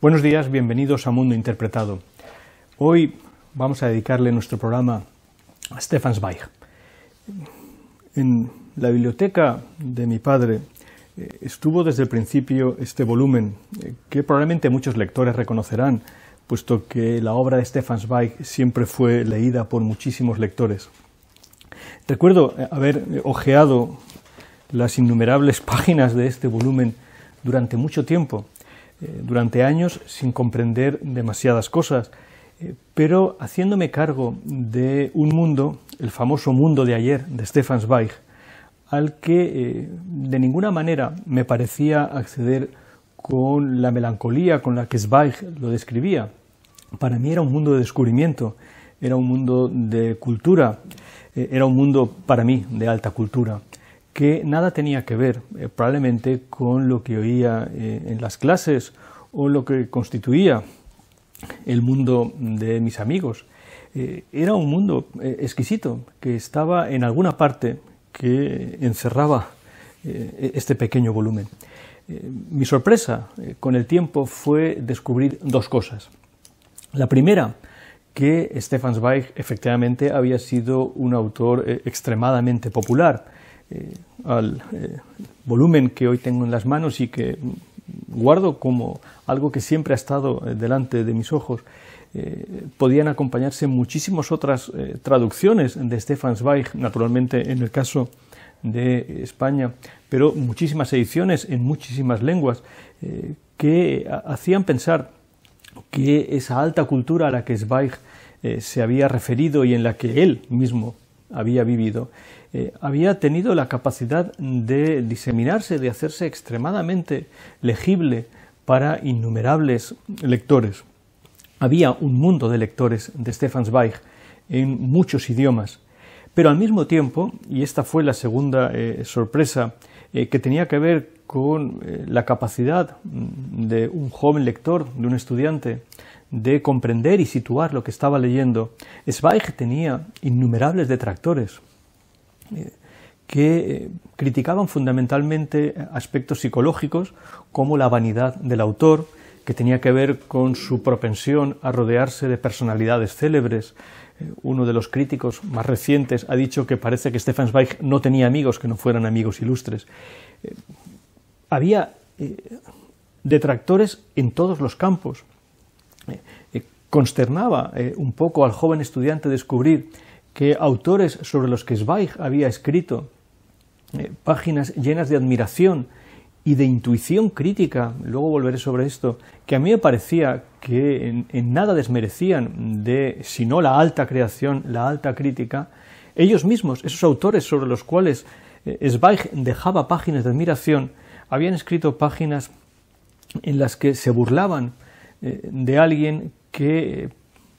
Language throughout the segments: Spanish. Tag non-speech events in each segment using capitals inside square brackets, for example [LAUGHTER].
Buenos días, bienvenidos a Mundo Interpretado. Hoy vamos a dedicarle nuestro programa a Stefan Zweig. En la biblioteca de mi padre eh, estuvo desde el principio este volumen, eh, que probablemente muchos lectores reconocerán, puesto que la obra de Stefan Zweig siempre fue leída por muchísimos lectores. Recuerdo eh, haber ojeado las innumerables [LAUGHS] páginas de este volumen durante mucho tiempo, durante años sin comprender demasiadas cosas, pero haciéndome cargo de un mundo, el famoso mundo de ayer de Stefan Zweig, al que eh, de ninguna manera me parecía acceder con la melancolía con la que Zweig lo describía. Para mí era un mundo de descubrimiento, era un mundo de cultura, eh, era un mundo para mí de alta cultura, que nada tenía que ver eh, probablemente con lo que oía en las clases o lo que constituía el mundo de mis amigos. era un mundo exquisito que estaba en alguna parte que encerraba eh, este pequeño volumen. Eh, mi sorpresa eh, con el tiempo fue descubrir dos cosas. La primera, que Stefan Zweig efectivamente había sido un autor extremadamente popular. al volumen que hoy tengo en las manos y que guardo como algo que siempre ha estado delante de mis ojos, eh, podían acompañarse muchísimas otras eh, traducciones de Stefan Zweig, naturalmente en el caso de España, pero muchísimas ediciones en muchísimas lenguas eh, que hacían pensar que esa alta cultura a la que Zweig se había referido y en la que él mismo había vivido, había tenido la capacidad de diseminarse, de hacerse extremadamente legible para innumerables lectores. Había un mundo de lectores de Stefan Zweig en muchos idiomas, pero al mismo tiempo, y esta fue la segunda eh, sorpresa, eh, que tenía que ver con eh, la capacidad mm, de un joven lector, de un estudiante, de comprender y situar lo que estaba leyendo, Zweig tenía innumerables detractores que criticaban fundamentalmente aspectos psicológicos como la vanidad del autor, que tenía que ver con su propensión a rodearse de personalidades célebres. Eh, uno de los críticos más recientes ha dicho que parece que Stefan Zweig no tenía amigos que no fueran amigos ilustres. Eh, había eh, detractores en todos los campos. Consternaba un poco al joven estudiante descubrir que autores sobre los que Zweig había escrito, páginas llenas de admiración, y de intuición crítica, luego volveré sobre esto, que a mí me parecía que en, nada desmerecían de, si no la alta creación, la alta crítica, ellos mismos, esos autores sobre los cuales eh, Zweig dejaba páginas de admiración, habían escrito páginas en las que se burlaban eh, de alguien que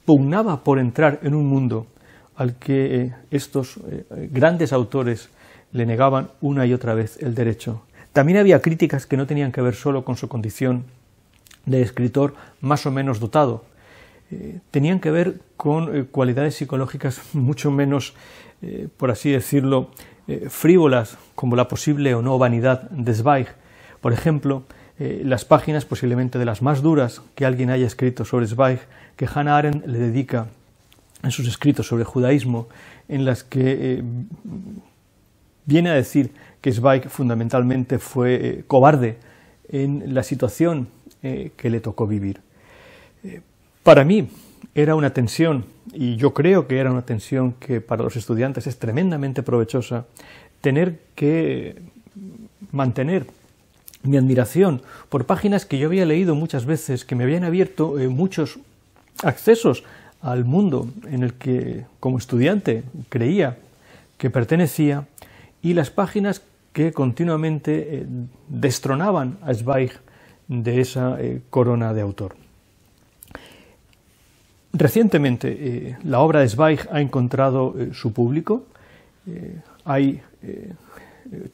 pugnaba por entrar en un mundo al que eh, estos grandes autores le negaban una y otra vez el derecho. También había críticas que no tenían que ver solo con su condición de escritor más o menos dotado, eh, tenían que ver con eh, cualidades psicológicas [LAUGHS] mucho menos, eh, por así decirlo, frívolas, como la posible o no vanidad de Zweig. Por ejemplo, las páginas, posiblemente de las más duras que alguien haya escrito sobre Zweig, que Hannah Arendt le dedica en sus escritos sobre judaísmo, en las que viene a decir Zweig fundamentalmente fue eh, cobarde en la situación eh, que le tocó vivir. Eh, para mí era una tensión, y yo creo que era una tensión que para los estudiantes es tremendamente provechosa, tener que mantener mi admiración por páginas que yo había leído muchas veces, que me habían abierto muchos accesos al mundo en el que como estudiante creía que pertenecía y las páginas que continuamente eh, destronaban a Zweig de esa eh, corona de autor. Recientemente eh, la obra de Zweig ha encontrado su público. hay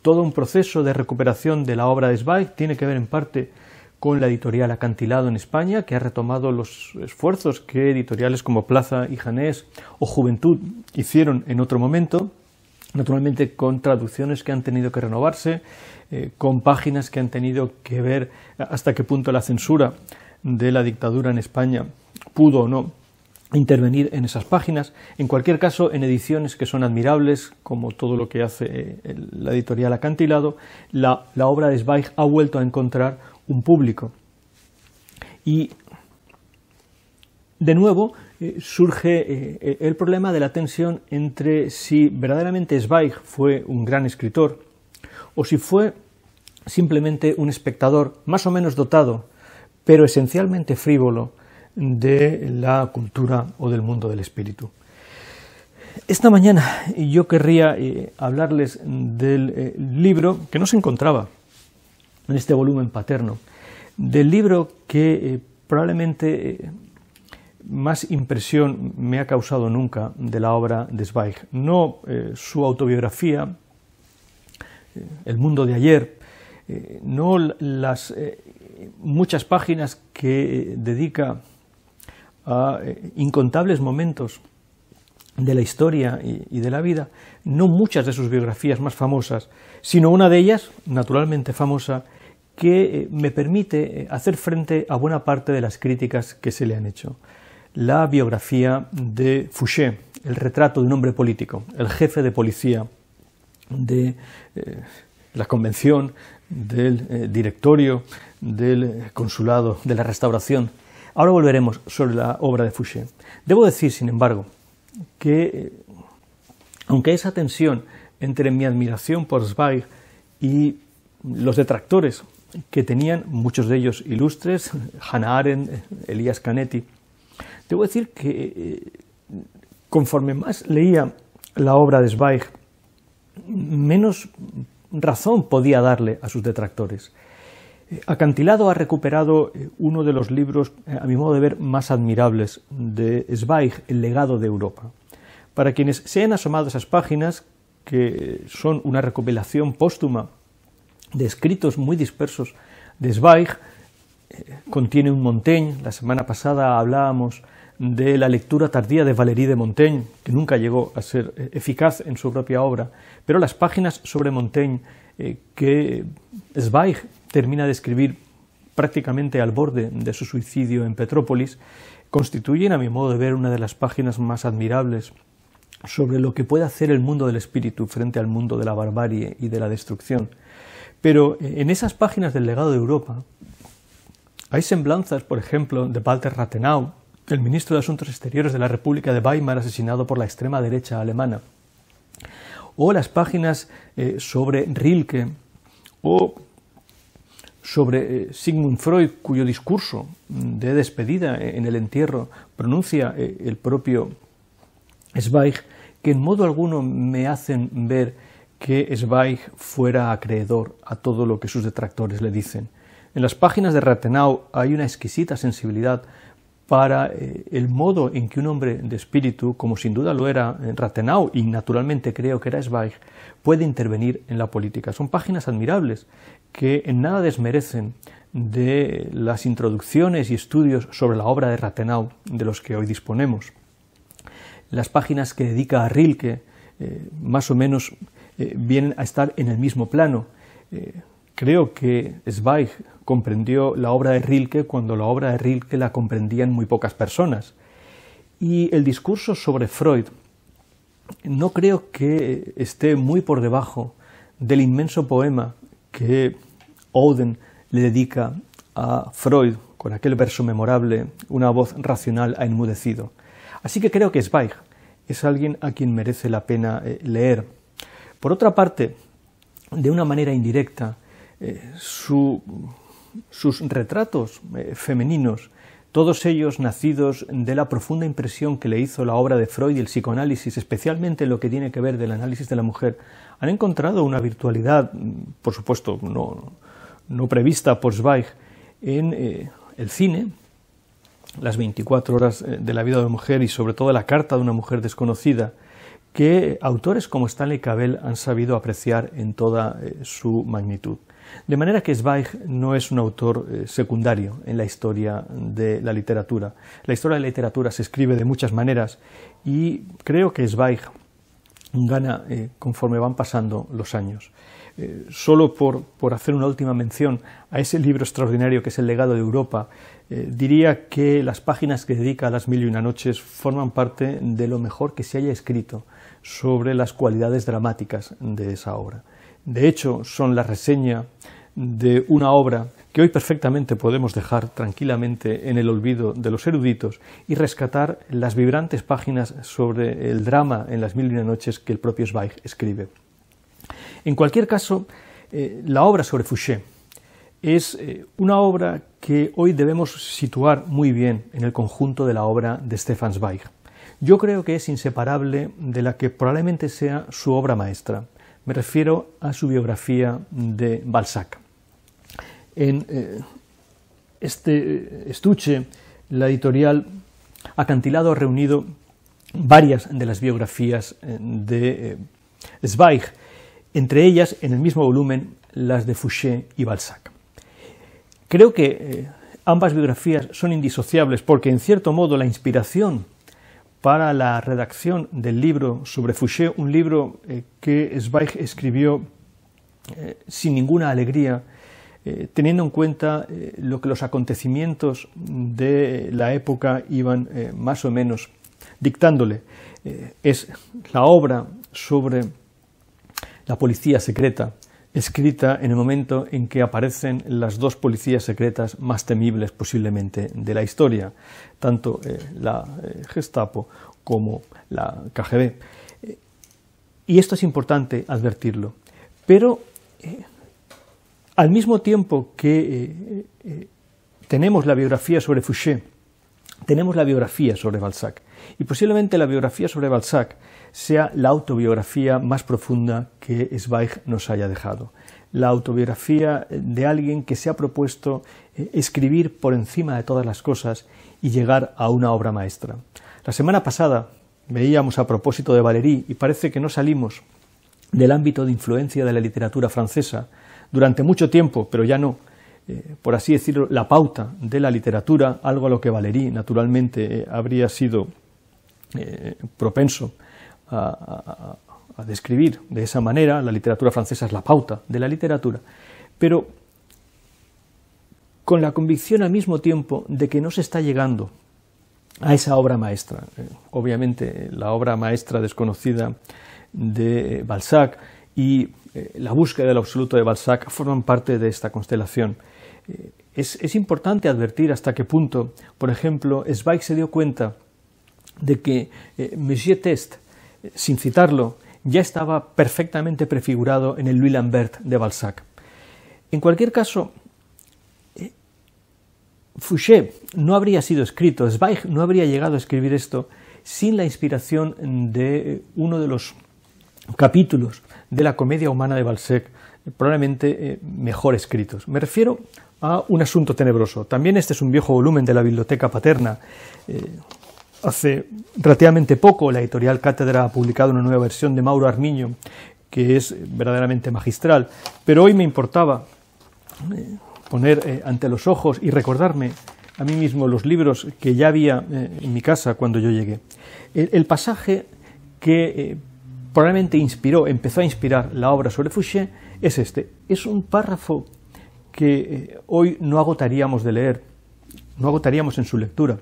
todo un proceso de recuperación de la obra de Zweig, tiene que ver en parte con la editorial Acantilado en España, que ha retomado los esfuerzos que editoriales como Plaza y Janés o Juventud hicieron en otro momento naturalmente con traducciones que han tenido que renovarse, eh, con páginas que han tenido que ver hasta qué punto la censura de la dictadura en España pudo o no intervenir en esas páginas. En cualquier caso, en ediciones que son admirables, como todo lo que hace eh, la editorial Acantilado, la, la obra de Zweig ha vuelto a encontrar un público. Y de nuevo eh, surge eh, e-, el problema de la tensión entre si verdaderamente Zweig fue un gran escritor o si fue simplemente un espectador más o menos dotado, pero esencialmente frívolo de la cultura o del mundo del espíritu. Esta mañana yo querría eh, hablarles del libro que no se encontraba en este volumen paterno, del libro que probablemente más impresión me ha causado nunca de la obra de Zweig. No eh, su autobiografía, eh, El mundo de ayer, eh, no las muchas páginas que dedica a incontables momentos de la historia y de la vida, no muchas de sus biografías más famosas, sino una de ellas, naturalmente famosa, que me permite hacer frente a buena parte de las críticas que se le han hecho la biografía de Fouché, el retrato de un hombre político, el jefe de policía de eh, la convención, del eh, directorio, del consulado, de la restauración. Ahora volveremos sobre la obra de Fouché. Debo decir, sin embargo, que eh, aunque esa tensión entre mi admiración por Zweig y los detractores que tenían, muchos de ellos ilustres, Hannah Arendt, Elías Canetti, Debo decir que eh, conforme más leía la obra de Zweig, menos razón podía darle a sus detractores. Eh, Acantilado ha recuperado eh, uno de los libros, a mi modo de ver, más admirables de Zweig, El legado de Europa. Para quienes se han asomado a esas páginas, que son una recopilación póstuma de escritos muy dispersos de Zweig, contiene un Montaigne. La semana pasada hablábamos de la lectura tardía de Valéry de Montaigne, que nunca llegó a ser eh, eficaz en su propia obra, pero las páginas sobre Montaigne eh, que Zweig termina de escribir prácticamente al borde de su suicidio en Petrópolis, constituyen, a mi modo de ver, una de las páginas más admirables sobre lo que puede hacer el mundo del espíritu frente al mundo de la barbarie y de la destrucción. Pero eh, en esas páginas del legado de Europa, hay semblanzas, por ejemplo, de Walter Rathenau, el ministro de Asuntos Exteriores de la República de Weimar asesinado por la extrema derecha alemana, o las páginas eh, sobre Rilke, o sobre eh, Sigmund Freud, cuyo discurso de despedida eh, en el entierro pronuncia el propio Zweig, que en modo alguno me hacen ver que Zweig fuera acreedor a todo lo que sus detractores le dicen. En las páginas de Rathenau hay una exquisita sensibilidad para eh, el modo en que un hombre de espíritu, como sin duda lo era eh, Rathenau y naturalmente creo que era Zweig, puede intervenir en la política. Son páginas admirables que en nada desmerecen de las introducciones y estudios sobre la obra de Rathenau de los que hoy disponemos. Las páginas que dedica a Rilke eh, más o menos vienen a estar en el mismo plano. creo que Zweig comprendió la obra de Rilke cuando la obra de Rilke la comprendían muy pocas personas. Y el discurso sobre Freud no creo que esté muy por debajo del inmenso poema que Oden le dedica a Freud con aquel verso memorable, una voz racional ha enmudecido. Así que creo que Zweig es alguien a quien merece la pena eh, leer. Por otra parte, de una manera indirecta, eh, su sus retratos eh, femeninos, todos ellos nacidos de la profunda impresión que le hizo la obra de Freud y el psicoanálisis, especialmente lo que tiene que ver del análisis de la mujer, han encontrado una virtualidad, mm, por supuesto, no, prevista por Zweig, en eh, el cine, las 24 horas eh, de la vida de la mujer y sobre todo la carta de una mujer desconocida, que autores como Stanley Cavell han sabido apreciar en toda su magnitud. De manera que Zweig no es un autor eh, secundario en la historia de la literatura. La historia de la literatura se escribe de muchas maneras y creo que Zweig gana eh, conforme van pasando los años. Eh, solo por, hacer una última mención a ese libro extraordinario que es El legado de Europa, diría que las páginas que dedica a las mil y una noches forman parte de lo mejor que se haya escrito sobre las cualidades dramáticas de esa obra. De hecho, son la reseña de una obra que hoy perfectamente podemos dejar tranquilamente en el olvido de los eruditos y rescatar las vibrantes páginas sobre el drama en las mil y una noches que el propio Zweig escribe. En cualquier caso, eh, la obra sobre Fouché es eh, una obra que hoy debemos situar muy bien en el conjunto de la obra de Stefan Zweig. Yo creo que es inseparable de la que probablemente sea su obra maestra. Me refiero a su biografía de Balzac. En eh, este eh, estuche, la editorial Acantilado ha reunido varias de las biografías eh, de Zweig, entre ellas, en el mismo volumen, las de Fouché y Balzac. Creo que ambas biografías son indisociables porque, en cierto modo, la inspiración para la redacción del libro sobre Fouché, un libro eh, que Zweig escribió eh, sin ninguna alegría, eh, teniendo en cuenta lo que los acontecimientos de la época iban más o menos dictándole. es la obra sobre la policía secreta escrita en el momento en que aparecen las dos policías secretas más temibles posiblemente de la historia, tanto eh, la eh, Gestapo como la KGB. y esto es importante advertirlo. Pero eh, al mismo tiempo que tenemos la biografía sobre Fouché, tenemos la biografía sobre Balzac. Y posiblemente la biografía sobre Balzac sea la autobiografía más profunda que Zweig nos haya dejado, la autobiografía eh, de alguien que se ha propuesto eh, escribir por encima de todas las cosas y llegar a una obra maestra. La semana pasada veíamos a propósito de Valéry y parece que no salimos del ámbito de influencia de la literatura francesa durante mucho tiempo, pero ya no, eh, por así decirlo, la pauta de la literatura, algo a lo que Valéry naturalmente habría sido propenso a, describir de esa manera, la literatura francesa es la pauta de la literatura, pero con la convicción al mismo tiempo de que no se está llegando a esa obra maestra. Eh, obviamente, la obra maestra desconocida de eh, Balzac y eh, la búsqueda del absoluto de Balzac forman parte de esta constelación. Es, importante advertir hasta qué punto, por ejemplo, Zweig se dio cuenta de que Monsieur Test sin citarlo, ya estaba perfectamente prefigurado en el Louis Lambert de Balzac. En cualquier caso, eh, Fouché no habría sido escrito, Zweig no habría llegado a escribir esto sin la inspiración de uno de los capítulos de la comedia humana de Balzac, probablemente eh, mejor escritos. Me refiero a Un asunto tenebroso. También este es un viejo volumen de la biblioteca paterna. Eh, Hace relativamente poco la editorial Cátedra ha publicado una nueva versión de Mauro Armiño que es verdaderamente magistral, pero hoy me importaba eh, poner eh, ante los ojos y recordarme a mí mismo los libros que ya había eh, en mi casa cuando yo llegué. El, pasaje que probablemente inspiró, empezó a inspirar la obra sobre Fouché es este. Es un párrafo que hoy no agotaríamos de leer, no agotaríamos en su lectura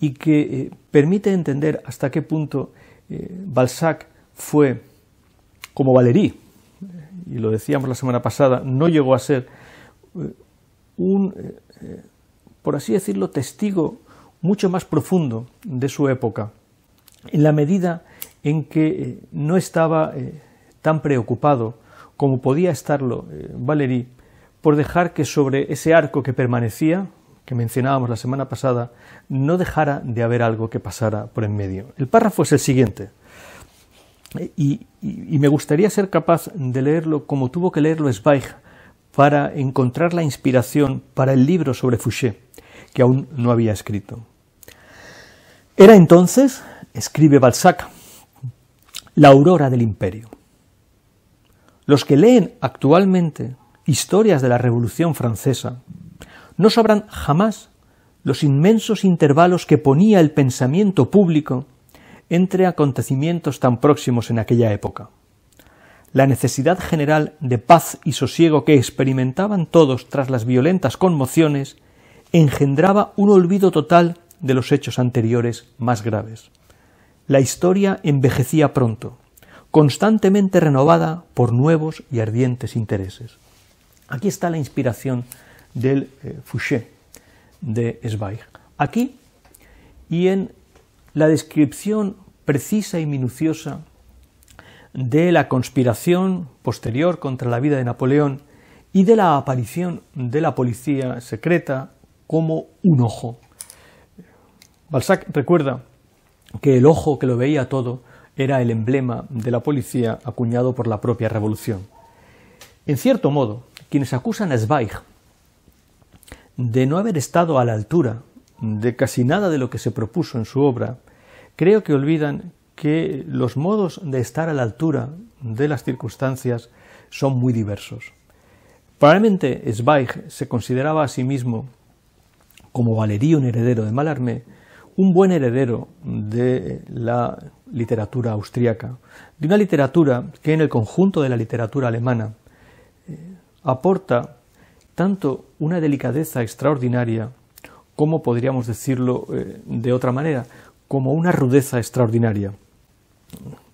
y que eh, permite entender hasta qué punto eh, Balzac fue, como Valéry, y lo decíamos la semana pasada, no llegó a ser eh, un, por así decirlo, testigo mucho más profundo de su época, en la medida en que no estaba tan preocupado como podía estarlo Valéry por dejar que sobre ese arco que permanecía, que mencionábamos la semana pasada, no dejara de haber algo que pasara por en medio. El párrafo es el siguiente, y, me gustaría ser capaz de leerlo como tuvo que leerlo Zweig para encontrar la inspiración para el libro sobre Fouché, que aún no había escrito. Era entonces, escribe Balzac, la aurora del imperio. Los que leen actualmente historias de la Revolución Francesa no sabrán jamás los inmensos intervalos que ponía el pensamiento público entre acontecimientos tan próximos en aquella época. La necesidad general de paz y sosiego que experimentaban todos tras las violentas conmociones engendraba un olvido total de los hechos anteriores más graves. La historia envejecía pronto, constantemente renovada por nuevos y ardientes intereses. Aquí está la inspiración del eh, Fouché de Zweig. Aquí y en la descripción precisa y minuciosa de la conspiración posterior contra la vida de Napoleón y de la aparición de la policía secreta como un ojo. Balzac recuerda que el ojo que lo veía todo era el emblema de la policía acuñado por la propia revolución. En cierto modo, quienes acusan a Zweig de no haber estado a la altura de casi nada de lo que se propuso en su obra, creo que olvidan que los modos de estar a la altura de las circunstancias son muy diversos. Probablemente Zweig se consideraba a sí mismo, como valería un heredero de Malarmé, un buen heredero de la literatura austríaca, de una literatura que en el conjunto de la literatura alemana eh, aporta tanto una delicadeza extraordinaria, como podríamos decirlo eh, de otra manera, como una rudeza extraordinaria.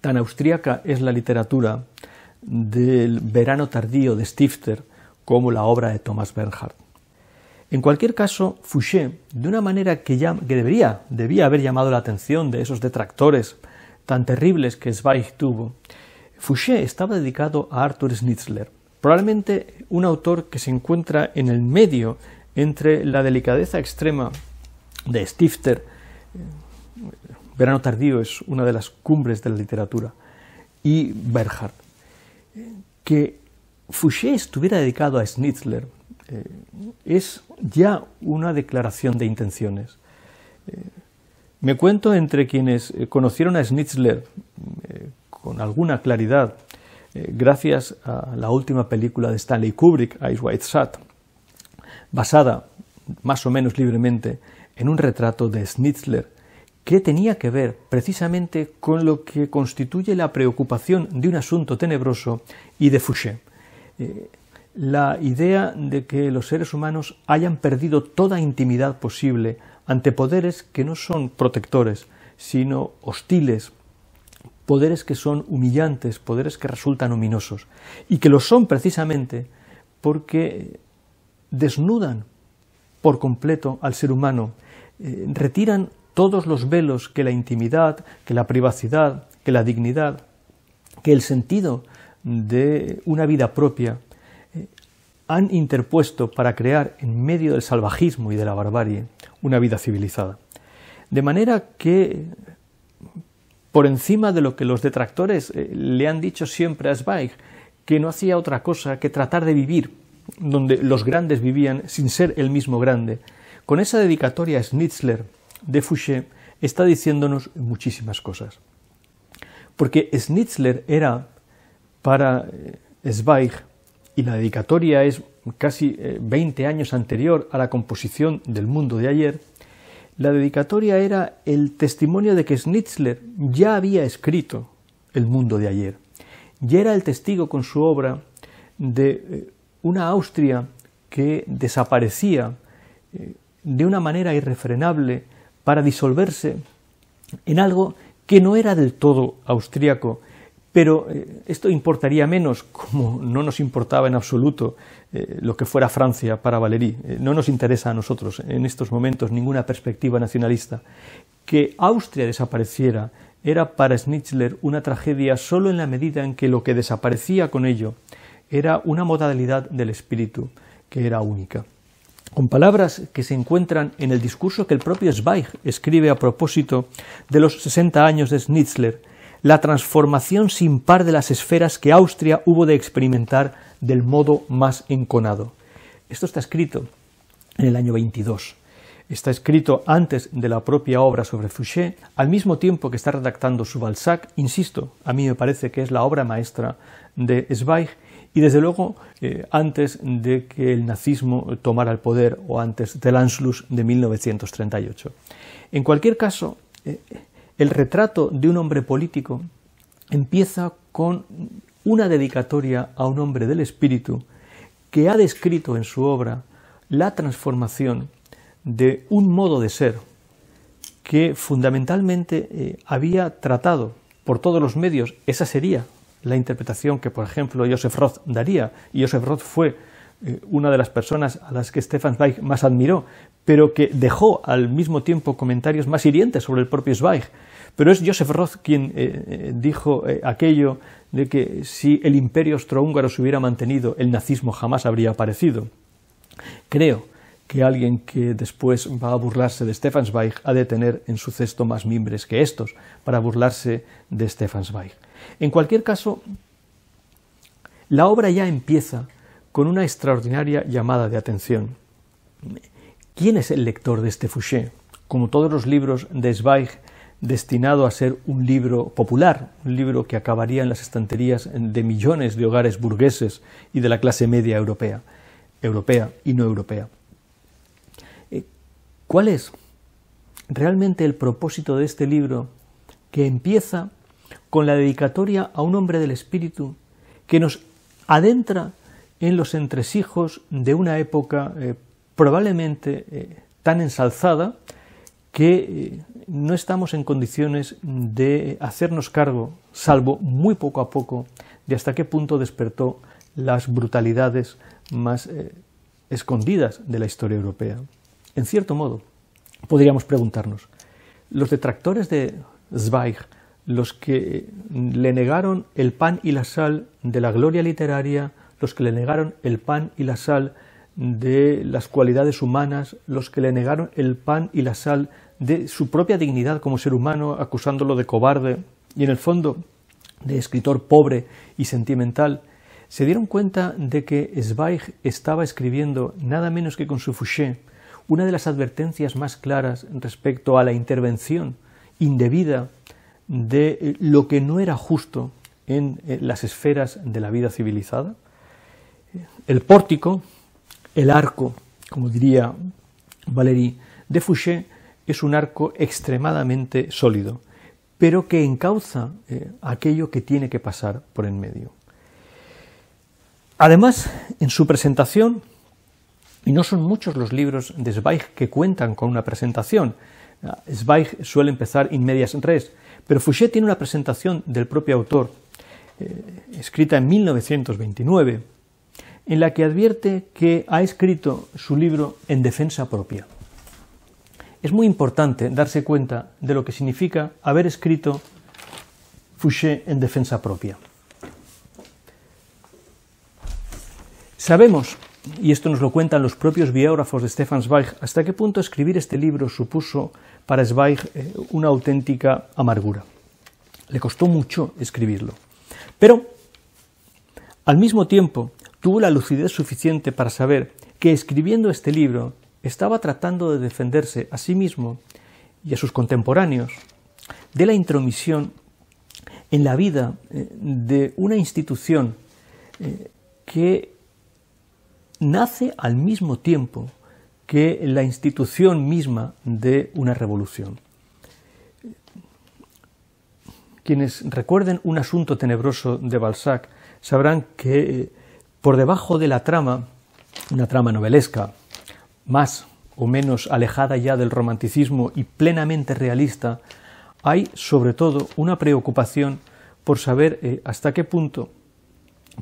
Tan austríaca es la literatura del verano tardío de Stifter como la obra de Thomas Bernhardt. En cualquier caso, Fouché, de una manera que, ya, debería, debía haber llamado la atención de esos detractores tan terribles que Zweig tuvo, Fouché estaba dedicado a Arthur Schnitzler, Probablemente un autor que se encuentra en el medio entre la delicadeza extrema de Stifter, eh, Verano Tardío es una de las cumbres de la literatura, y Berhard. Eh, que Fouché estuviera dedicado a Schnitzler eh, es ya una declaración de intenciones. me cuento entre quienes conocieron a Schnitzler con alguna claridad eh, gracias a la última película de Stanley Kubrick, *Ice White Sat, basada más o menos libremente en un retrato de Schnitzler que tenía que ver precisamente con lo que constituye la preocupación de un asunto tenebroso y de Fouché. Eh, la idea de que los seres humanos hayan perdido toda intimidad posible ante poderes que no son protectores, sino hostiles poderes que son humillantes, poderes que resultan ominosos, y que lo son precisamente porque desnudan por completo al ser humano, eh, retiran todos los velos que la intimidad, que la privacidad, que la dignidad, que el sentido de una vida propia eh, han interpuesto para crear en medio del salvajismo y de la barbarie una vida civilizada. De manera que por encima de lo que los detractores eh, le han dicho siempre a Zweig, que no hacía otra cosa que tratar de vivir donde los grandes vivían sin ser el mismo grande. Con esa dedicatoria a Schnitzler de Fouché está diciéndonos muchísimas cosas. Porque Schnitzler era para eh, Zweig, y la dedicatoria es casi 20 eh, años anterior a la composición del mundo de ayer, la dedicatoria era el testimonio de que Schnitzler ya había escrito El mundo de ayer, ya era el testigo con su obra de eh, una Austria que desaparecía eh, de una manera irrefrenable para disolverse en algo que no era del todo austriaco, pero eh, esto importaría menos, como no nos importaba en absoluto eh, lo que fuera Francia para Valéry. Eh, no nos interesa a nosotros en estos momentos ninguna perspectiva nacionalista. Que Austria desapareciera era para Schnitzler una tragedia solo en la medida en que lo que desaparecía con ello era una modalidad del espíritu que era única. Con palabras que se encuentran en el discurso que el propio Zweig escribe a propósito de los 60 años de Schnitzler, la transformación sin par de las esferas que Austria hubo de experimentar del modo más enconado. Esto está escrito en el año 22. Está escrito antes de la propia obra sobre Fouché, al mismo tiempo que está redactando su Balzac, insisto, a mí me parece que es la obra maestra de Zweig y desde luego eh, antes de que el nazismo tomara el poder o antes del Anschluss de 1938. En cualquier caso, eh, el retrato de un hombre político empieza con una dedicatoria a un hombre del espíritu que ha descrito en su obra la transformación de un modo de ser que fundamentalmente eh, había tratado por todos los medios. Esa sería la interpretación que, por ejemplo, Joseph Roth daría. Y Joseph Roth fue eh, una de las personas a las que Stefan Zweig más admiró, pero que dejó al mismo tiempo comentarios más hirientes sobre el propio Zweig. Pero es Joseph Roth quien eh, eh, dijo eh, aquello de que si el imperio austrohúngaro se hubiera mantenido, el nazismo jamás habría aparecido. Creo que alguien que después va a burlarse de Stefan Zweig ha de tener en su cesto más mimbres que estos para burlarse de Stefan Zweig. En cualquier caso, la obra ya empieza con una extraordinaria llamada de atención. ¿Quién es el lector de este Fouché? Como todos los libros de Zweig, destinado a ser un libro popular, un libro que acabaría en las estanterías de millones de hogares burgueses y de la clase media europea, europea y no europea. Eh, ¿Cuál es realmente el propósito de este libro que empieza con la dedicatoria a un hombre del espíritu que nos adentra en los entresijos de una época eh, probablemente eh, tan ensalzada que eh, no estamos en condiciones de hacernos cargo, salvo muy poco a poco, de hasta qué punto despertó las brutalidades más eh, escondidas de la historia europea. En cierto modo, podríamos preguntarnos, los detractores de Zweig, los que le negaron el pan y la sal de la gloria literaria, los que le negaron el pan y la sal de las cualidades humanas, los que le negaron el pan y la sal de su propia dignidad como ser humano, acusándolo de cobarde y en el fondo de escritor pobre y sentimental, se dieron cuenta de que Zweig estaba escribiendo, nada menos que con su Fouché, una de las advertencias más claras respecto a la intervención indebida de eh, lo que no era justo en eh, las esferas de la vida civilizada. El pórtico, el arco, como diría Valéry de Fouché, es un arco extremadamente sólido, pero que encauza eh, aquello que tiene que pasar por en medio. Además, en su presentación, y no son muchos los libros de Zweig que cuentan con una presentación, eh, Zweig suele empezar in medias res, pero Fouché tiene una presentación del propio autor, eh, escrita en 1929, en la que advierte que ha escrito su libro en defensa propia. Es muy importante darse cuenta de lo que significa haber escrito Fouché en defensa propia. Sabemos, y esto nos lo cuentan los propios biógrafos de Stefan Zweig, hasta qué punto escribir este libro supuso para Zweig eh, una auténtica amargura. Le costó mucho escribirlo. Pero, al mismo tiempo, tuvo la lucidez suficiente para saber que escribiendo este libro estaba tratando de defenderse a sí mismo y a sus contemporáneos de la intromisión en la vida eh, de una institución eh, que nace al mismo tiempo que la institución misma de una revolución. Quienes recuerden un asunto tenebroso de Balzac sabrán que eh, por debajo de la trama, una trama novelesca, más o menos alejada ya del romanticismo y plenamente realista, hay sobre todo una preocupación por saber eh, hasta qué punto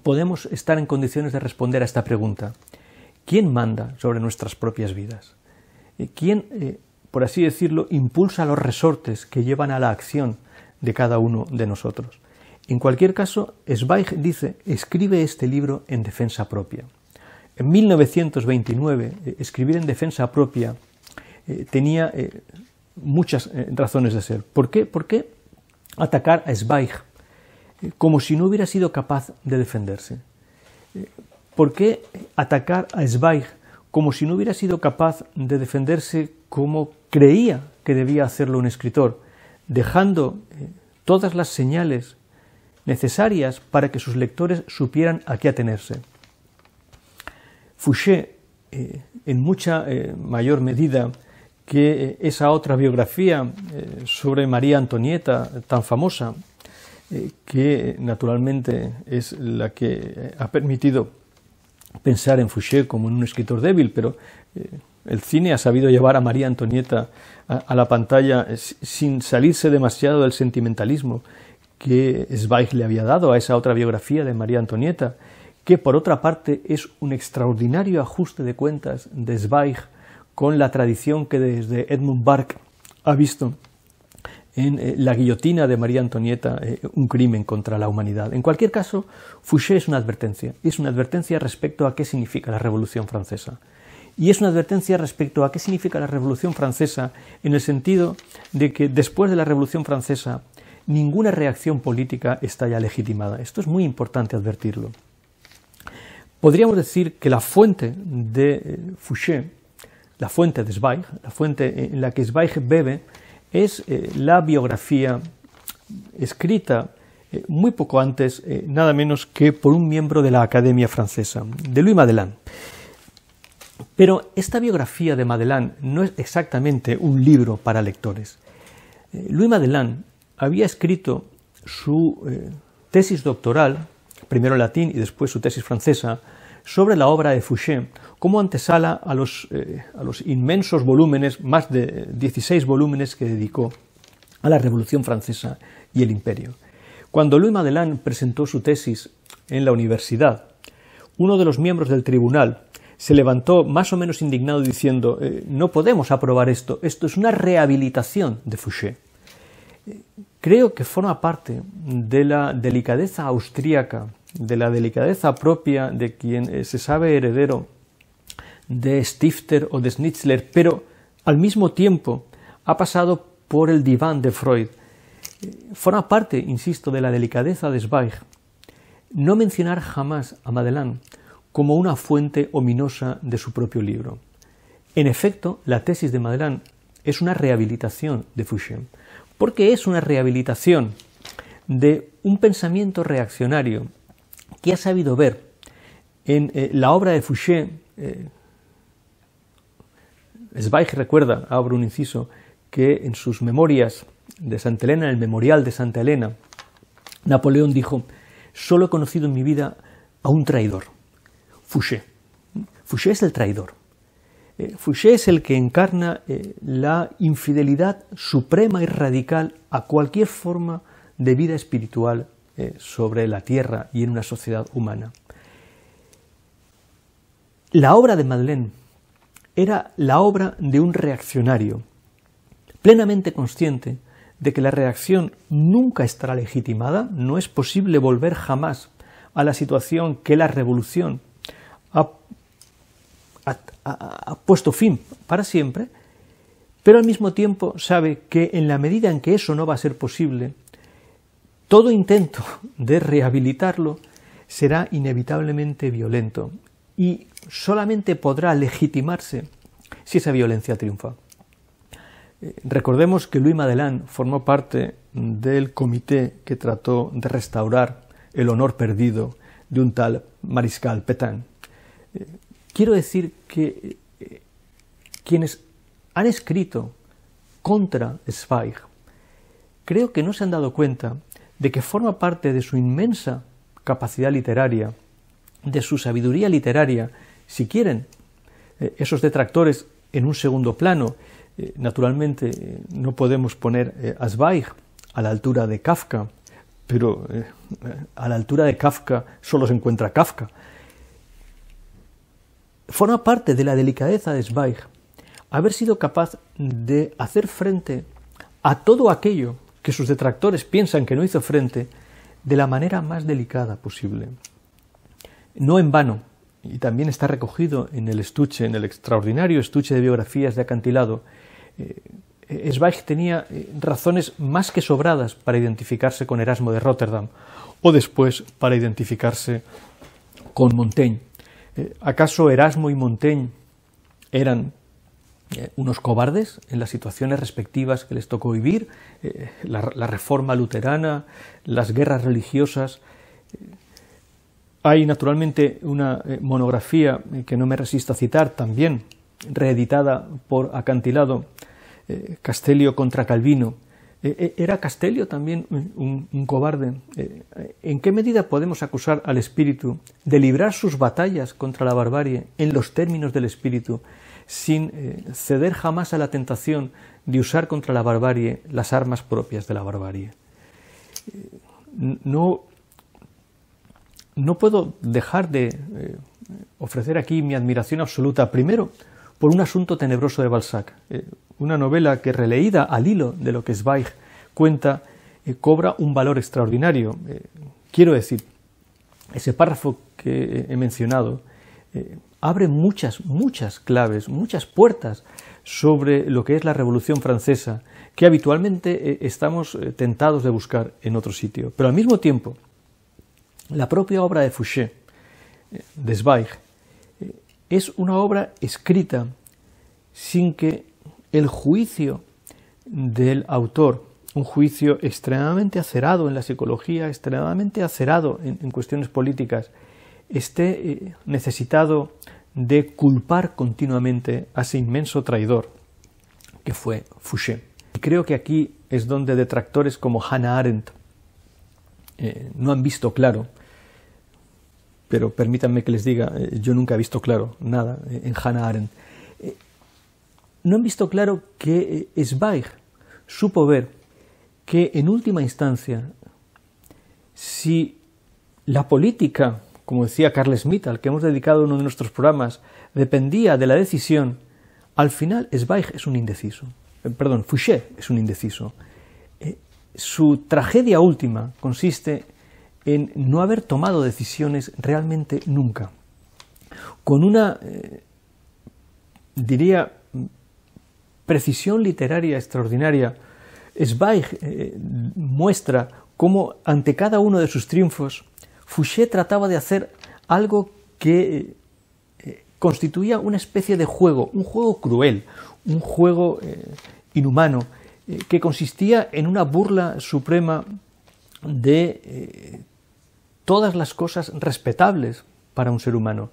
podemos estar en condiciones de responder a esta pregunta. ¿Quién manda sobre nuestras propias vidas? Eh, ¿Quién, eh, por así decirlo, impulsa los resortes que llevan a la acción de cada uno de nosotros? En cualquier caso, Zweig dice, escribe este libro en defensa propia. En 1929, eh, escribir en defensa propia eh, tenía eh, muchas razones de ser. ¿Por qué? ¿Por qué atacar a Zweig como si no hubiera sido capaz de defenderse? ¿Por qué atacar a Zweig como si no hubiera sido capaz de defenderse como creía que debía hacerlo un escritor, dejando todas las señales necesarias para que sus lectores supieran a qué atenerse. Fouché, eh, en mucha eh, mayor medida que eh, esa otra biografía sobre María Antonieta tan famosa, que naturalmente es la que ha permitido pensar en Fouché como en un escritor débil, pero el cine ha sabido llevar a María Antonieta a la pantalla sin salirse demasiado del sentimentalismo que Zweig le había dado a esa otra biografía de María Antonieta, que por otra parte es un extraordinario ajuste de cuentas de Zweig con la tradición que desde Edmund Burke ha visto en eh, la guillotina de María Antonieta, eh, un crimen contra la humanidad. En cualquier caso, Fouché es una advertencia, es una advertencia respecto a qué significa la Revolución Francesa. Y es una advertencia respecto a qué significa la Revolución Francesa en el sentido de que después de la Revolución Francesa ninguna reacción política está ya legitimada. Esto es muy importante advertirlo. Podríamos decir que la fuente de eh, Fouché, la fuente de Zweig, la fuente en la que Zweig bebe, es eh, la biografía escrita eh, muy poco antes, nada menos que por un miembro de la Academia Francesa, de Louis Madelan. Pero esta biografía de Madeleine no es exactamente un libro para lectores. Louis Madeleine había escrito su eh, tesis doctoral, primero en latín y después su tesis francesa, sobre la obra de Fouché como antesala a los, eh, inmensos volúmenes, más de 16 volúmenes que dedicó a la Revolución Francesa y el Imperio. Cuando Louis Madeleine presentó su tesis en la universidad, uno de los miembros del tribunal se levantó más o menos indignado diciendo eh, no podemos aprobar esto, esto es una rehabilitación de Fouché creo que forma parte de la delicadeza austríaca, de la delicadeza propia de quien eh, se sabe heredero de Stifter o de Schnitzler, pero al mismo tiempo ha pasado por el diván de Freud. Forma parte, insisto, de la delicadeza de Zweig no mencionar jamás a Madeleine como una fuente ominosa de su propio libro. En efecto, la tesis de Madeleine es una rehabilitación de Fouché porque es una rehabilitación de un pensamiento reaccionario que ha sabido ver en eh, la obra de Fouché. Eh, Zweig recuerda, abro un inciso, que en sus memorias de Santa Elena, en el memorial de Santa Elena, Napoleón dijo, solo he conocido en mi vida a un traidor, Fouché. Fouché es el traidor. Eh, Fouché es el que encarna eh, la infidelidad suprema y radical a cualquier forma de vida espiritual eh, sobre la tierra y en una sociedad humana. La obra de Madeleine era la obra de un reaccionario, plenamente consciente de que la reacción nunca estará legitimada, no es posible volver jamás a la situación que la revolución ha ha, puesto fin para siempre, pero al mismo tiempo sabe que en la medida en que eso no va a ser posible, todo intento de rehabilitarlo será inevitablemente violento y solamente podrá legitimarse si esa violencia triunfa. Eh, recordemos que Louis Madelán formó parte del comité que trató de restaurar el honor perdido de un tal mariscal Petain. Eh, quiero decir que eh, quienes han escrito contra Zweig creo que no se han dado cuenta de que forma parte de su inmensa capacidad literaria, de su sabiduría literaria, si quieren, eh, esos detractores en un segundo plano. Eh, naturalmente no podemos poner a Zweig a la altura de Kafka, pero a la altura de Kafka solo se encuentra Kafka forma parte de la delicadeza de Zweig haber sido capaz de hacer frente a todo aquello que sus detractores piensan que no hizo frente de la manera más delicada posible. No en vano, y también está recogido en el estuche, en el extraordinario estuche de biografías de acantilado, eh, Zweig tenía eh, razones más que sobradas para identificarse con Erasmo de Rotterdam o después para identificarse con Montaigne. Eh, ¿Acaso Erasmo y Montaigne eran eh, unos cobardes en las situaciones respectivas que les tocó vivir? Eh, la, reforma luterana, las guerras religiosas. Hay naturalmente una monografía que no me resisto a citar también, reeditada por Acantilado, Castelio contra Calvino, eh, eh, ¿Era Castelio también un, cobarde? Eh, ¿En qué medida podemos acusar al espíritu de librar sus batallas contra la barbarie en los términos del espíritu, sin ceder jamás a la tentación de usar contra la barbarie las armas propias de la barbarie? No, no puedo dejar de ofrecer aquí mi admiración absoluta, primero, por un asunto tenebroso de Balzac una novela que releída al hilo de lo que Zweig cuenta, eh, cobra un valor extraordinario. Eh, quiero decir, ese párrafo que he mencionado eh, abre muchas, muchas claves, muchas puertas sobre lo que es la Revolución Francesa, que habitualmente estamos tentados de buscar en otro sitio. Pero al mismo tiempo, la propia obra de Fouché, de Zweig, es una obra escrita sin que el juicio del autor, un juicio extremadamente acerado en la psicología, extremadamente acerado en, cuestiones políticas, esté eh, necesitado de culpar continuamente a ese inmenso traidor que fue Fouché. Y creo que aquí es donde detractores como Hannah Arendt eh, no han visto claro, pero permítanme que les diga, eh, yo nunca he visto claro nada en Hannah Arendt no han visto claro que eh, Zweig supo ver que en última instancia, si la política, como decía Carles Smith, al que hemos dedicado uno de nuestros programas, dependía de la decisión, al final Zweig es un indeciso. Eh, perdón, Fouché es un indeciso. Eh, su tragedia última consiste en no haber tomado decisiones realmente nunca. Con una, diría, precisión literaria extraordinaria, Zweig eh, muestra cómo ante cada uno de sus triunfos, Fouché trataba de hacer algo que eh, eh, constituía una especie de juego, un juego cruel, un juego inhumano, que consistía en una burla suprema de todas las cosas respetables para un ser humano.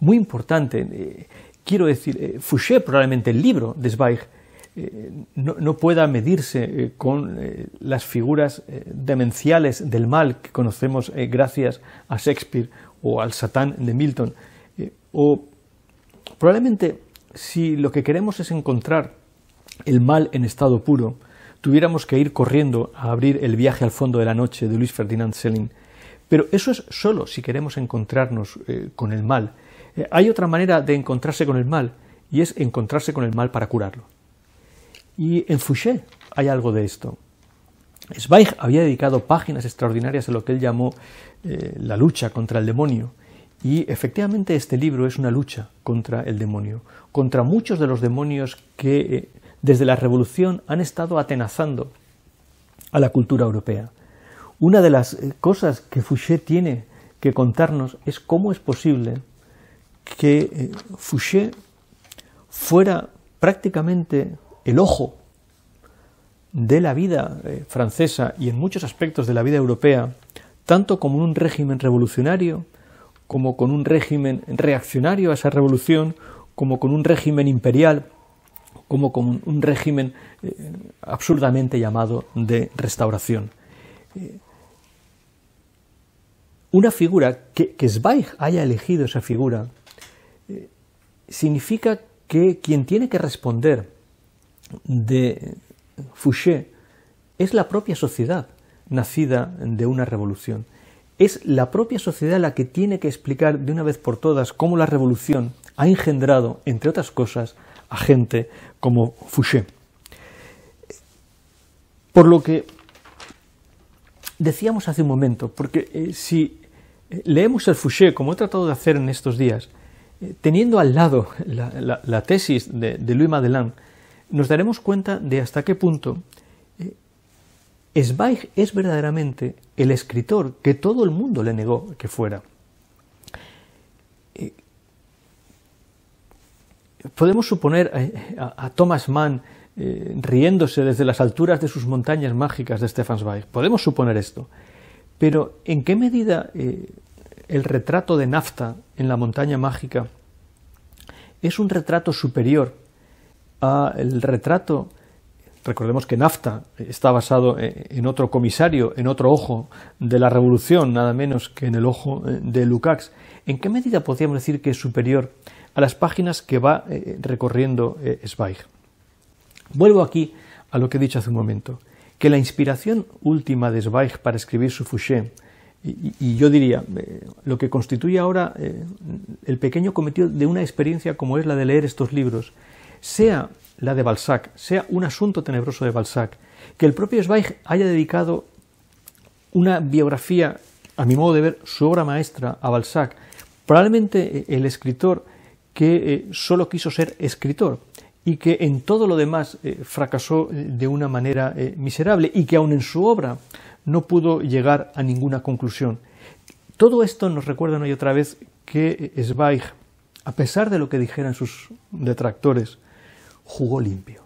Muy importante quiero decir, eh, Fouché, probablemente el libro de Zweig, eh, no, pueda medirse eh, con las figuras demenciales del mal que conocemos gracias a Shakespeare o al Satán de Milton. o probablemente si lo que queremos es encontrar el mal en estado puro, tuviéramos que ir corriendo a abrir el viaje al fondo de la noche de Luis Ferdinand Selin. Pero eso es solo si queremos encontrarnos con el mal eh, hay otra manera de encontrarse con el mal, y es encontrarse con el mal para curarlo. Y en Fouché hay algo de esto. Zweig había dedicado páginas extraordinarias a lo que él llamó eh, la lucha contra el demonio, y efectivamente este libro es una lucha contra el demonio, contra muchos de los demonios que eh, desde la Revolución han estado atenazando a la cultura europea. Una de las cosas que Fouché tiene que contarnos es cómo es posible que eh, Fouché fuera prácticamente el ojo de la vida eh, francesa y en muchos aspectos de la vida europea, tanto como un régimen revolucionario, como con un régimen reaccionario a esa revolución, como con un régimen imperial, como con un régimen eh, absurdamente llamado de restauración. una figura que, que Zweig haya elegido esa figura significa que quien tiene que responder de Fouché es la propia sociedad nacida de una revolución. Es la propia sociedad la que tiene que explicar de una vez por todas cómo la revolución ha engendrado, entre otras cosas, a gente como Fouché. Por lo que decíamos hace un momento, porque eh, si eh, leemos el Fouché, como he tratado de hacer en estos días, eh, teniendo al lado la, tesis de, Louis Madeleine, nos daremos cuenta de hasta qué punto eh, Zweig es verdaderamente el escritor que todo el mundo le negó que fuera. Eh, podemos suponer a, Thomas Mann riéndose desde las alturas de sus montañas mágicas de Stefan Zweig. Podemos suponer esto. Pero ¿en qué medida el retrato de Nafta en la montaña mágica es un retrato superior al retrato Recordemos que NAFTA está basado e, en otro comisario, en otro ojo de la revolución, nada menos que en el ojo eh, de Lukács. ¿En qué medida podríamos decir que es superior a las páginas que va eh, recorriendo eh, Zweig? Vuelvo aquí a lo que he dicho hace un momento, que la inspiración última de Zweig para escribir su Fouché y, yo diría, eh, lo que constituye ahora eh, el pequeño cometido de una experiencia como es la de leer estos libros, sea la de Balzac, sea un asunto tenebroso de Balzac, que el propio Zweig haya dedicado una biografía, a mi modo de ver, su obra maestra a Balzac, probablemente eh, el escritor que solo quiso ser escritor y que en todo lo demás fracasó de una manera miserable y que aun en su obra no pudo llegar a ninguna conclusión. Todo esto nos recuerda una y otra vez que Zweig, a pesar de lo que dijeran sus detractores, jugó limpio.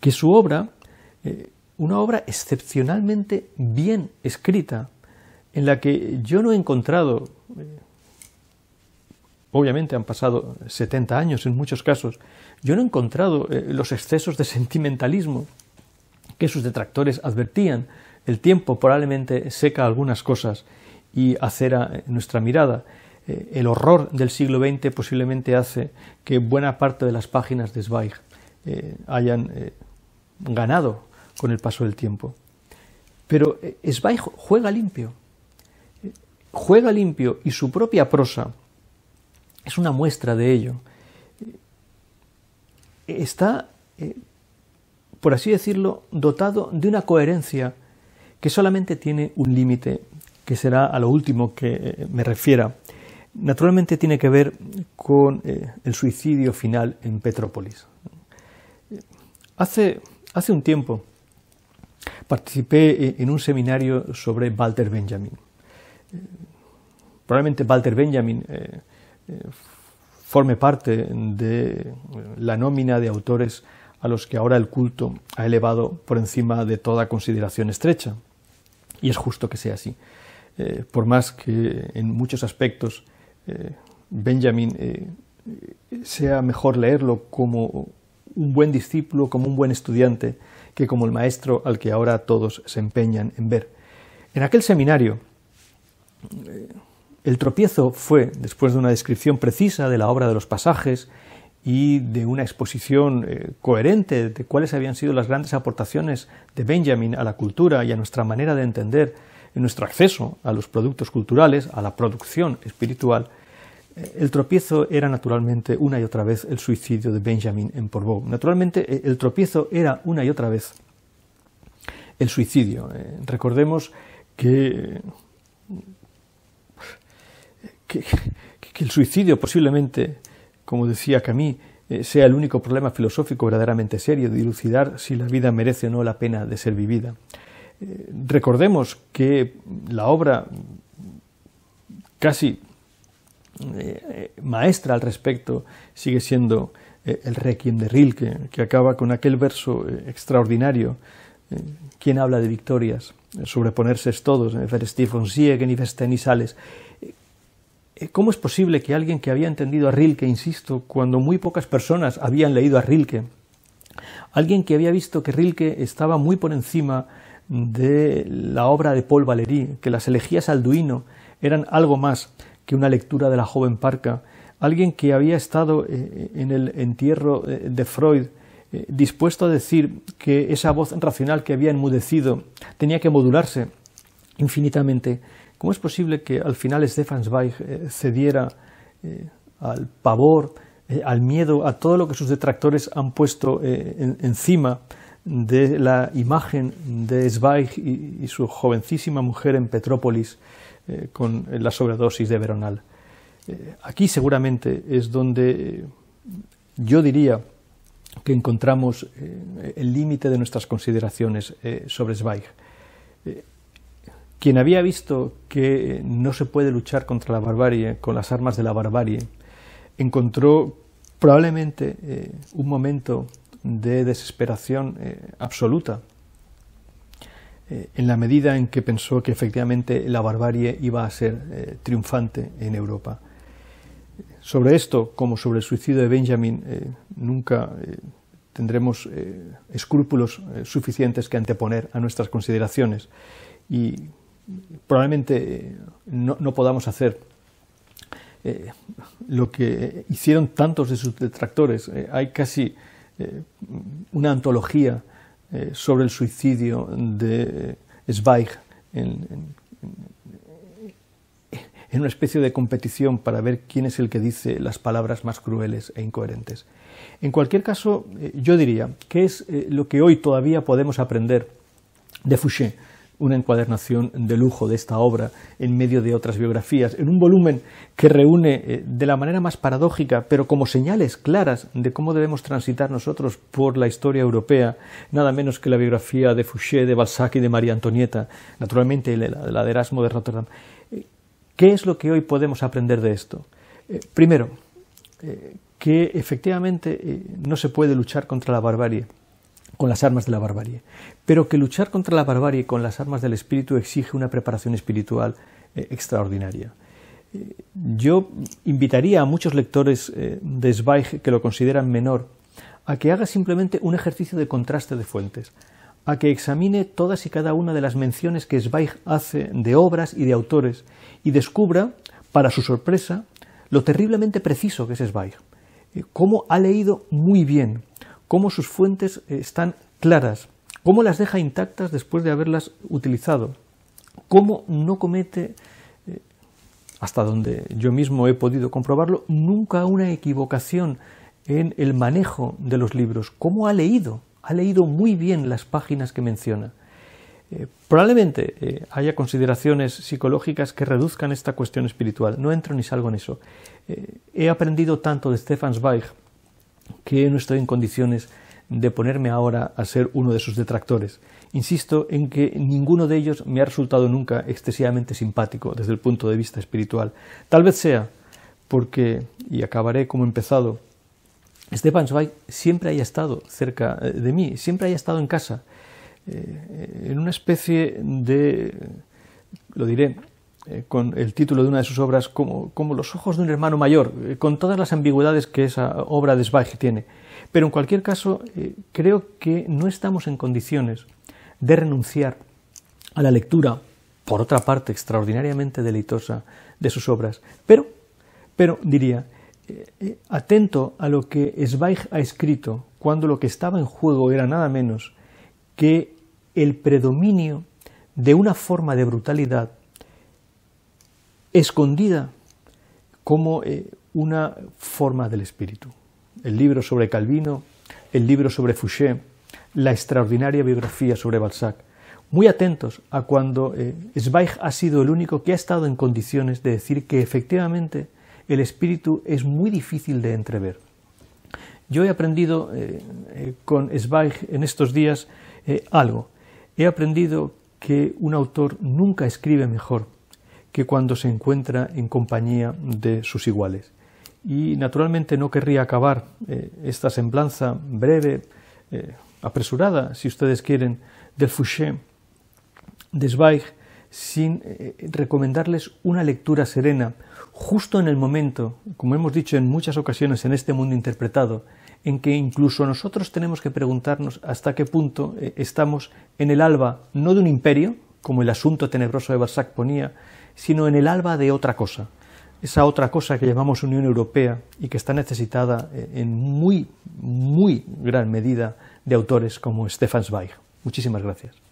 Que su obra, eh, una obra excepcionalmente bien escrita, en la que yo no he encontrado, eh, obviamente han pasado 70 años en muchos casos, yo no he encontrado eh, los excesos de sentimentalismo que sus detractores advertían, el tiempo probablemente seca algunas cosas y acera eh, nuestra mirada. Eh, el horror del siglo XX posiblemente hace que buena parte de las páginas de Zweig eh, hayan ganado con el paso del tiempo. Pero Zweig juega limpio, juega limpio y su propia prosa es una muestra de ello. Está por así decirlo, dotado de una coherencia que solamente tiene un límite, que será a lo último que eh, me refiera. Naturalmente tiene que ver con eh, el suicidio final en Petrópolis. Hace, un tiempo participé eh, en un seminario sobre Walter Benjamin. Probablemente Walter Benjamin forme parte de la nómina de autores a los que ahora el culto ha elevado por encima de toda consideración estrecha. Y es justo que sea así. Eh, por más que en muchos aspectos eh, Benjamin eh, sea mejor leerlo como un buen discípulo, como un buen estudiante, que como el maestro al que ahora todos se empeñan en ver. En aquel seminario, el tropiezo fue, después de una descripción precisa de la obra de los pasajes y de una exposición eh, coherente de cuáles habían sido las grandes aportaciones de Benjamin a la cultura y a nuestra manera de entender nuestro acceso a los productos culturales, a la producción espiritual, eh, el tropiezo era naturalmente una y otra vez el suicidio de Benjamin en Porvoo. Naturalmente, eh, el tropiezo era una y otra vez el suicidio. recordemos que, que, el suicidio posiblemente como decía Camille, eh, sea el único problema filosófico verdaderamente serio, de dilucidar si la vida merece o no la pena de ser vivida. Eh, recordemos que la obra casi eh, maestra al respecto sigue siendo el Requiem de Rilke, que acaba con aquel verso extraordinario, «Quién habla de victorias, sobreponerse es todos, Stephen sigue, ni sales, eh, ¿Cómo es posible que alguien que había entendido a Rilke, insisto, cuando muy pocas personas habían leído a Rilke, alguien que había visto que Rilke estaba muy por encima de la obra de Paul Valéry, que las elegías Alduino eran algo más que una lectura de la joven parca, alguien que había estado eh, eh, en el entierro de Freud, dispuesto a decir que esa voz racional que había enmudecido tenía que modularse infinitamente, ¿Cómo es posible que al final Stefan Zweig eh, cediera eh, al pavor, eh, al miedo, a todo lo que sus detractores han puesto encima de la imagen de Zweig y, y su jovencísima mujer en Petrópolis con la sobredosis de Veronal? aquí seguramente es donde yo diría que encontramos el límite de nuestras consideraciones sobre Zweig. Quien había visto que no se puede luchar contra la barbarie con las armas de la barbarie, encontró probablemente eh, un momento de desesperación eh, absoluta, eh, en la medida en que pensó que efectivamente la barbarie iba a ser triunfante en Europa. Sobre esto, como sobre el suicidio de Benjamin, nunca tendremos escrúpulos suficientes que anteponer a nuestras consideraciones y probablemente eh, no, podamos hacer eh, lo que hicieron tantos de sus detractores. Eh, hay casi una antología sobre el suicidio de Zweig en, una especie de competición para ver quién es el que dice las palabras más crueles e incoherentes. En cualquier caso, yo diría que es lo que hoy todavía podemos aprender de Fouché una encuadernación de lujo de esta obra en medio de otras biografías, en un volumen que reúne eh, de la manera más paradójica, pero como señales claras de cómo debemos transitar nosotros por la historia europea, nada menos que la biografía de Fouché, de Balzac y de María Antonieta, naturalmente la de Erasmo de Rotterdam. Eh, ¿Qué es lo que hoy podemos aprender de esto? Eh, primero, que efectivamente no se puede luchar contra la barbarie con las armas de la barbarie, pero que luchar contra la barbarie con las armas del espíritu exige una preparación espiritual eh, extraordinaria. Eh, yo invitaría a muchos lectores eh, de Zweig que lo consideran menor a que haga simplemente un ejercicio de contraste de fuentes, a que examine todas y cada una de las menciones que Zweig hace de obras y de autores y descubra, para su sorpresa, lo terriblemente preciso que es Zweig, cómo ha leído muy bien, cómo sus fuentes están claras, cómo las deja intactas después de haberlas utilizado, cómo no comete, eh, hasta donde yo mismo he podido comprobarlo, nunca una equivocación en el manejo de los libros, cómo ha leído, ha leído muy bien las páginas que menciona. Eh, probablemente eh, haya consideraciones psicológicas que reduzcan esta cuestión espiritual. No entro ni salgo en eso. he aprendido tanto de Stefan Zweig que no estoy en condiciones de ponerme ahora a ser uno de sus detractores. Insisto en que ninguno de ellos me ha resultado nunca excesivamente simpático desde el punto de vista espiritual. Tal vez sea porque, y acabaré como he empezado, Stefan Zweig siempre haya estado cerca eh, de mí, siempre haya estado en casa, eh, en una especie de, lo diré, eh, con el título de una de sus obras, como, los ojos de un hermano mayor, con todas las ambigüedades que esa obra de Zweig tiene pero en cualquier caso, eh, creo que no estamos en condiciones de renunciar a la lectura, por otra parte extraordinariamente deleitosa, de sus obras. Pero, pero diría, eh, eh, atento a lo que Zweig ha escrito, cuando lo que estaba en juego era nada menos que el predominio de una forma de brutalidad escondida como una forma del espíritu el libro sobre Calvino, el libro sobre Fouché, la extraordinaria biografía sobre Balzac, muy atentos a cuando eh, Zweig ha sido el único que ha estado en condiciones de decir que efectivamente el espíritu es muy difícil de entrever. Yo he aprendido eh, eh, con Zweig en estos días algo. He aprendido que un autor nunca escribe mejor que cuando se encuentra en compañía de sus iguales y naturalmente no querría acabar eh, esta semblanza breve, eh, apresurada, si ustedes quieren, del Fouché, de Zweig, sin eh, recomendarles una lectura serena, justo en el momento, como hemos dicho en muchas ocasiones en este mundo interpretado, en que incluso nosotros tenemos que preguntarnos hasta qué punto estamos en el alba, no de un imperio, como el asunto tenebroso de Balzac ponía, sino en el alba de otra cosa, esa otra cosa que llamamos Unión Europea y que está necesitada eh, en muy, muy gran medida de autores como Stefan Zweig. Muchísimas gracias.